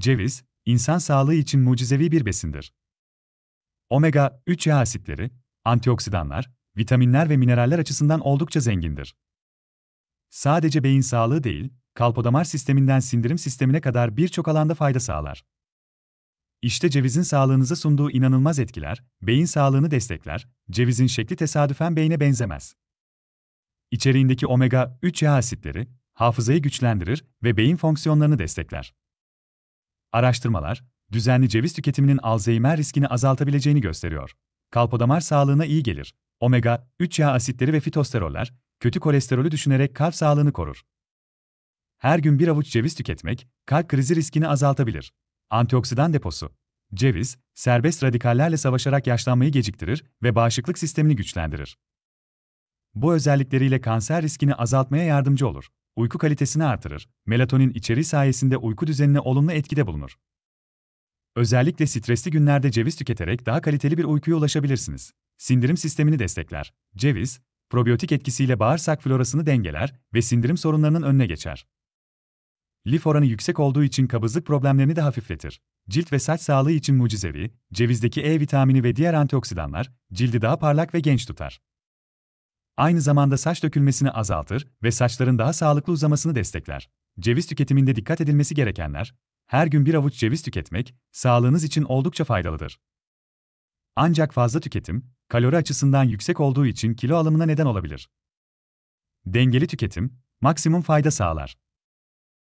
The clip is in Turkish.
Ceviz, insan sağlığı için mucizevi bir besindir. Omega-3 yağ asitleri, antioksidanlar, vitaminler ve mineraller açısından oldukça zengindir. Sadece beyin sağlığı değil, kalpodamar sisteminden sindirim sistemine kadar birçok alanda fayda sağlar. İşte cevizin sağlığınıza sunduğu inanılmaz etkiler, beyin sağlığını destekler, cevizin şekli tesadüfen beyne benzemez. İçeriğindeki omega-3 yağ asitleri, hafızayı güçlendirir ve beyin fonksiyonlarını destekler. Araştırmalar, düzenli ceviz tüketiminin Alzheimer riskini azaltabileceğini gösteriyor. Kalpodamar sağlığına iyi gelir. Omega, 3 yağ asitleri ve fitosteroller, kötü kolesterolü düşünerek kalp sağlığını korur. Her gün bir avuç ceviz tüketmek, kalp krizi riskini azaltabilir. Antioksidan deposu. Ceviz, serbest radikallerle savaşarak yaşlanmayı geciktirir ve bağışıklık sistemini güçlendirir. Bu özellikleriyle kanser riskini azaltmaya yardımcı olur uyku kalitesini artırır, melatonin içeriği sayesinde uyku düzenine olumlu etkide bulunur. Özellikle stresli günlerde ceviz tüketerek daha kaliteli bir uykuya ulaşabilirsiniz. Sindirim sistemini destekler. Ceviz, probiyotik etkisiyle bağırsak florasını dengeler ve sindirim sorunlarının önüne geçer. Lif oranı yüksek olduğu için kabızlık problemlerini de hafifletir. Cilt ve saç sağlığı için mucizevi, cevizdeki E vitamini ve diğer antioksidanlar cildi daha parlak ve genç tutar. Aynı zamanda saç dökülmesini azaltır ve saçların daha sağlıklı uzamasını destekler. Ceviz tüketiminde dikkat edilmesi gerekenler, her gün bir avuç ceviz tüketmek, sağlığınız için oldukça faydalıdır. Ancak fazla tüketim, kalori açısından yüksek olduğu için kilo alımına neden olabilir. Dengeli tüketim, maksimum fayda sağlar.